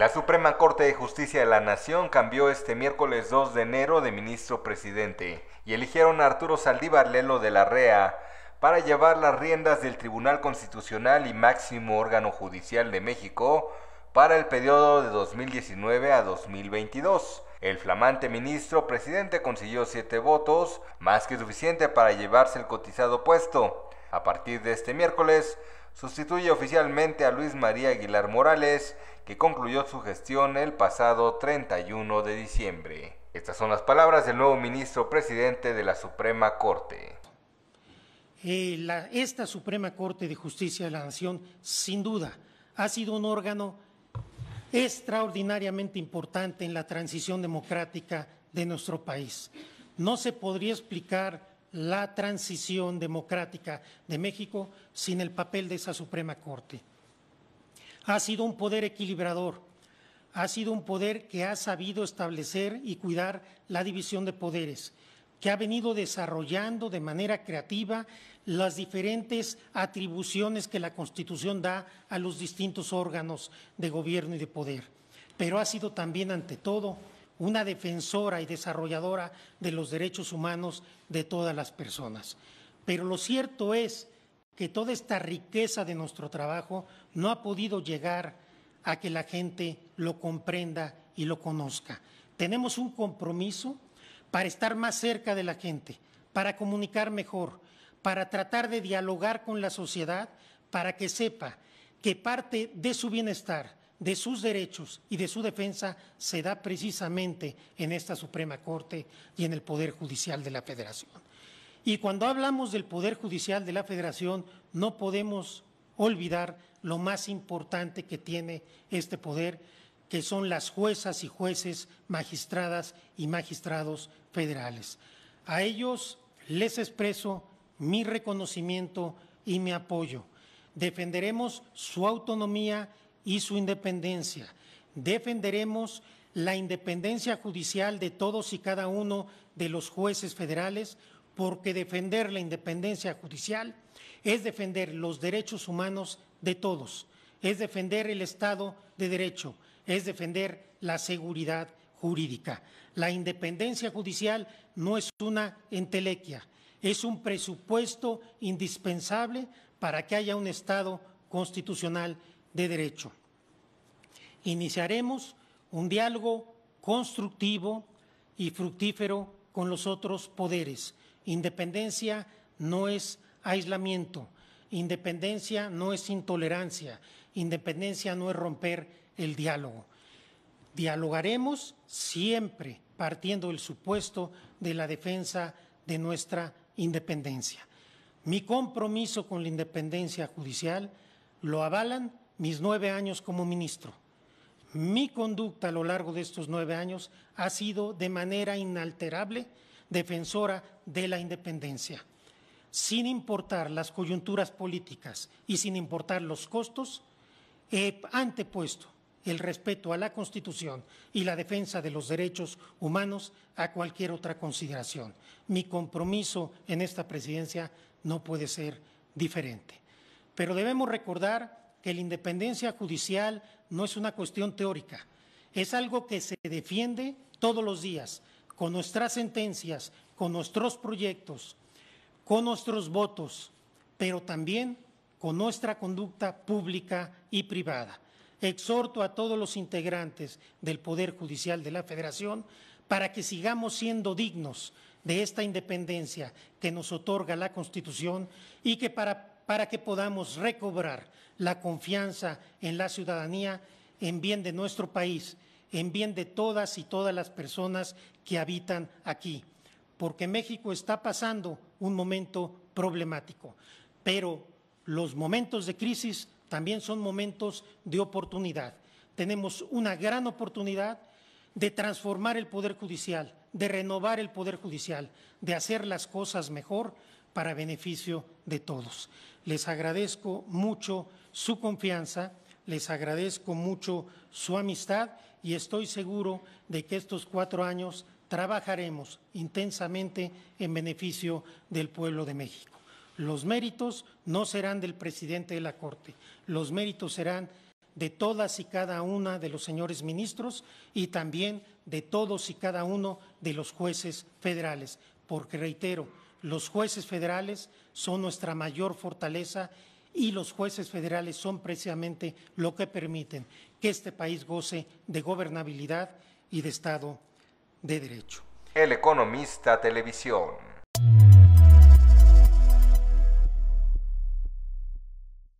La Suprema Corte de Justicia de la Nación cambió este miércoles 2 de enero de ministro presidente y eligieron a Arturo Saldívar Lelo de la REA para llevar las riendas del Tribunal Constitucional y máximo órgano judicial de México para el periodo de 2019 a 2022. El flamante ministro presidente consiguió siete votos, más que suficiente para llevarse el cotizado puesto. A partir de este miércoles, sustituye oficialmente a Luis María Aguilar Morales, que concluyó su gestión el pasado 31 de diciembre. Estas son las palabras del nuevo ministro presidente de la Suprema Corte. esta Suprema Corte de Justicia de la Nación, sin duda, ha sido un órgano extraordinariamente importante en la transición democrática de nuestro país. No se podría explicar la transición democrática de México sin el papel de esa Suprema Corte. Ha sido un poder equilibrador, ha sido un poder que ha sabido establecer y cuidar la división de poderes, que ha venido desarrollando de manera creativa las diferentes atribuciones que la Constitución da a los distintos órganos de gobierno y de poder. Pero ha sido también, ante todo, una defensora y desarrolladora de los derechos humanos de todas las personas. Pero lo cierto es que toda esta riqueza de nuestro trabajo no ha podido llegar a que la gente lo comprenda y lo conozca. Tenemos un compromiso para estar más cerca de la gente, para comunicar mejor, para tratar de dialogar con la sociedad, para que sepa que parte de su bienestar, de sus derechos y de su defensa se da precisamente en esta Suprema Corte y en el Poder Judicial de la Federación. Y cuando hablamos del Poder Judicial de la Federación, no podemos olvidar lo más importante que tiene este poder, que son las juezas y jueces, magistradas y magistrados federales. A ellos les expreso mi reconocimiento y mi apoyo. Defenderemos su autonomía y su independencia. Defenderemos la independencia judicial de todos y cada uno de los jueces federales porque defender la independencia judicial es defender los derechos humanos de todos, es defender el Estado de Derecho, es defender la seguridad jurídica. La independencia judicial no es una entelequia, es un presupuesto indispensable para que haya un Estado constitucional de derecho. Iniciaremos un diálogo constructivo y fructífero con los otros poderes Independencia no es aislamiento, independencia no es intolerancia, independencia no es romper el diálogo. Dialogaremos siempre partiendo del supuesto de la defensa de nuestra independencia. Mi compromiso con la independencia judicial lo avalan mis nueve años como ministro. Mi conducta a lo largo de estos nueve años ha sido de manera inalterable defensora de la independencia. Sin importar las coyunturas políticas y sin importar los costos, he eh, antepuesto el respeto a la Constitución y la defensa de los derechos humanos a cualquier otra consideración. Mi compromiso en esta presidencia no puede ser diferente. Pero debemos recordar que la independencia judicial no es una cuestión teórica, es algo que se defiende todos los días con nuestras sentencias, con nuestros proyectos, con nuestros votos, pero también con nuestra conducta pública y privada. Exhorto a todos los integrantes del Poder Judicial de la Federación para que sigamos siendo dignos de esta independencia que nos otorga la Constitución y que para, para que podamos recobrar la confianza en la ciudadanía en bien de nuestro país en bien de todas y todas las personas que habitan aquí, porque México está pasando un momento problemático. Pero los momentos de crisis también son momentos de oportunidad. Tenemos una gran oportunidad de transformar el Poder Judicial, de renovar el Poder Judicial, de hacer las cosas mejor para beneficio de todos. Les agradezco mucho su confianza les agradezco mucho su amistad y estoy seguro de que estos cuatro años trabajaremos intensamente en beneficio del pueblo de México. Los méritos no serán del presidente de la Corte, los méritos serán de todas y cada una de los señores ministros y también de todos y cada uno de los jueces federales, porque reitero, los jueces federales son nuestra mayor fortaleza y los jueces federales son precisamente lo que permiten que este país goce de gobernabilidad y de Estado de Derecho. El Economista Televisión.